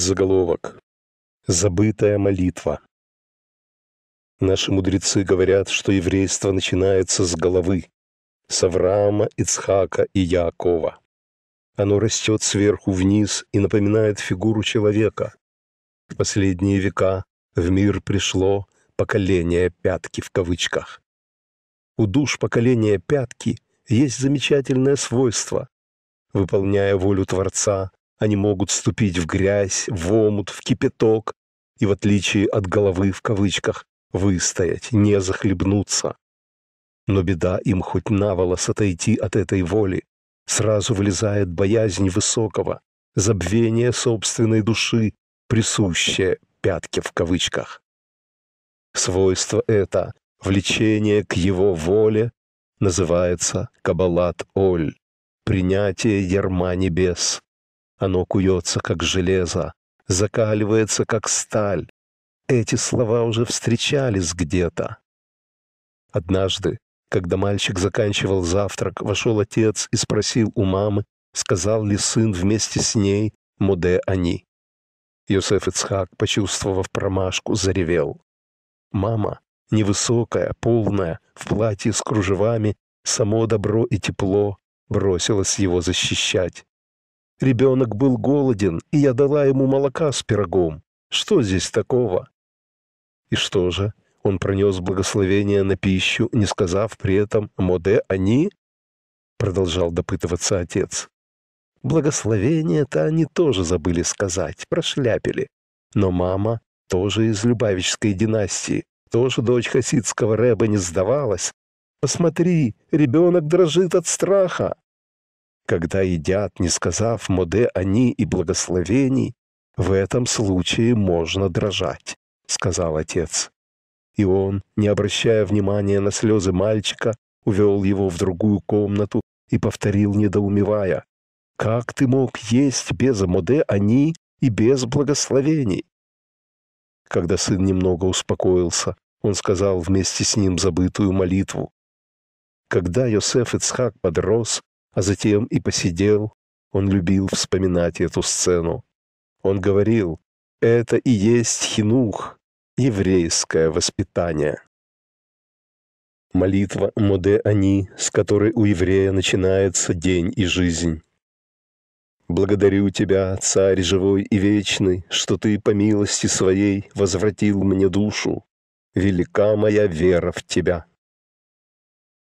заголовок Забытая молитва. Наши мудрецы говорят, что еврейство начинается с головы, с Авраама, Ицхака и Яакова. Оно растет сверху вниз и напоминает фигуру человека. В последние века в мир пришло «поколение пятки» в кавычках. У душ поколения пятки есть замечательное свойство. Выполняя волю Творца, они могут вступить в грязь, в омут, в кипяток, и в отличие от головы в кавычках, выстоять, не захлебнуться. Но беда им хоть наволос отойти от этой воли. Сразу вылезает боязнь высокого, забвение собственной души, присущее «пятке» в кавычках. Свойство это, влечение к его воле, называется кабалат-оль, принятие ярма небес, оно куется, как железо, закаливается, как сталь. Эти слова уже встречались где-то. Однажды, когда мальчик заканчивал завтрак, вошел отец и спросил у мамы, сказал ли сын вместе с ней «Муде они». Йосеф Ицхак, почувствовав промашку, заревел. Мама, невысокая, полная, в платье с кружевами, само добро и тепло, бросилась его защищать. Ребенок был голоден, и я дала ему молока с пирогом. Что здесь такого? И что же? Он пронес благословение на пищу, не сказав при этом «Моде они?» Продолжал допытываться отец. Благословение-то они тоже забыли сказать, прошляпили. Но мама тоже из Любавичской династии, тоже дочь хасидского рэба не сдавалась. Посмотри, ребенок дрожит от страха когда едят, не сказав «моде они» и «благословений», в этом случае можно дрожать, — сказал отец. И он, не обращая внимания на слезы мальчика, увел его в другую комнату и повторил, недоумевая, «Как ты мог есть без моде они и без благословений?» Когда сын немного успокоился, он сказал вместе с ним забытую молитву. Когда Йосеф Ицхак подрос, а затем и посидел. Он любил вспоминать эту сцену. Он говорил, это и есть хинух, еврейское воспитание. Молитва Моде Ани, с которой у еврея начинается день и жизнь. «Благодарю Тебя, Царь живой и вечный, что Ты по милости Своей возвратил мне душу. Велика моя вера в Тебя».